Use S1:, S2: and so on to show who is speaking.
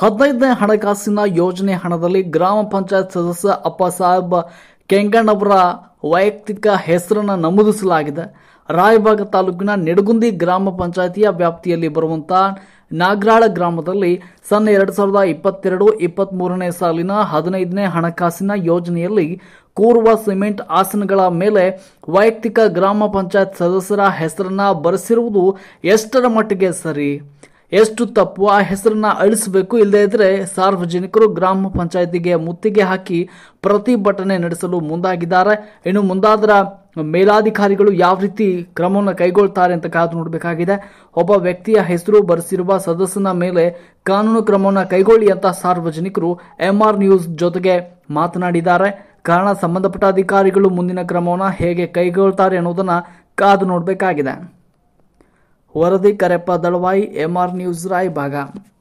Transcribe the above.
S1: ಹದಿನೈದನೇ ಹಣಕಾಸಿನ ಯೋಜನೆ ಹಣದಲ್ಲಿ ಗ್ರಾಮ ಪಂಚಾಯತ್ ಸದಸ್ಯ ಅಪ್ಪ ಸಾಹೇಬ್ ಕೆಂಗಣ್ಣವರ ವೈಯಕ್ತಿಕ ಹೆಸರನ್ನು ನಮೂದಿಸಲಾಗಿದೆ ರಾಯಭಾಗ ತಾಲೂಕಿನ ನೆಡಗುಂದಿ ಗ್ರಾಮ ಪಂಚಾಯಿತಿಯ ವ್ಯಾಪ್ತಿಯಲ್ಲಿ ಬರುವಂತಹ ನಾಗರಾಳ ಗ್ರಾಮದಲ್ಲಿ ಸನ್ ಎರಡು ಸಾವಿರದ ಇಪ್ಪತ್ತೆರಡು ಮೂರನೇ ಸಾಲಿನ ಹದಿನೈದನೇ ಹಣಕಾಸಿನ ಯೋಜನೆಯಲ್ಲಿ ಕೂರುವ ಸಿಮೆಂಟ್ ಆಸನಗಳ ಮೇಲೆ ವೈಯಕ್ತಿಕ ಗ್ರಾಮ ಪಂಚಾಯತ್ ಸದಸ್ಯರ ಹೆಸರನ್ನು ಬರೆಸಿರುವುದು ಎಷ್ಟರ ಮಟ್ಟಿಗೆ ಸರಿ ಎಷ್ಟು ತಪ್ಪು ಆ ಹೆಸರನ್ನ ಅಳಿಸಬೇಕು ಇಲ್ಲದೇ ಇದ್ರೆ ಸಾರ್ವಜನಿಕರು ಗ್ರಾಮ ಪಂಚಾಯತಿಗೆ ಮುತ್ತಿಗೆ ಹಾಕಿ ಪ್ರತಿಭಟನೆ ನಡೆಸಲು ಮುಂದಾಗಿದ್ದಾರೆ ಇನ್ನು ಮುಂದಾದ್ರ ಮೇಲಾಧಿಕಾರಿಗಳು ಯಾವ ರೀತಿ ಕ್ರಮವನ್ನು ಕೈಗೊಳ್ತಾರೆ ಅಂತ ಕಾದು ನೋಡಬೇಕಾಗಿದೆ ಒಬ್ಬ ವ್ಯಕ್ತಿಯ ಹೆಸರು ಬರೆಸಿರುವ ಸದಸ್ಯನ ಮೇಲೆ ಕಾನೂನು ಕ್ರಮವನ್ನು ಕೈಗೊಳ್ಳಿ ಅಂತ ಸಾರ್ವಜನಿಕರು ಎಂಆರ್ ನ್ಯೂಸ್ ಜೊತೆಗೆ ಮಾತನಾಡಿದ್ದಾರೆ ಕಾರಣ ಸಂಬಂಧಪಟ್ಟ ಅಧಿಕಾರಿಗಳು ಮುಂದಿನ ಕ್ರಮವನ್ನು ಹೇಗೆ ಕೈಗೊಳ್ತಾರೆ ಅನ್ನೋದನ್ನು ಕಾದು ನೋಡಬೇಕಾಗಿದೆ ವರದಿ ಕರೆಪ್ಪ ದಳವಾಯ್ ಎಂಆರ್ ನ್ಯೂಸ್ ರಾಯ್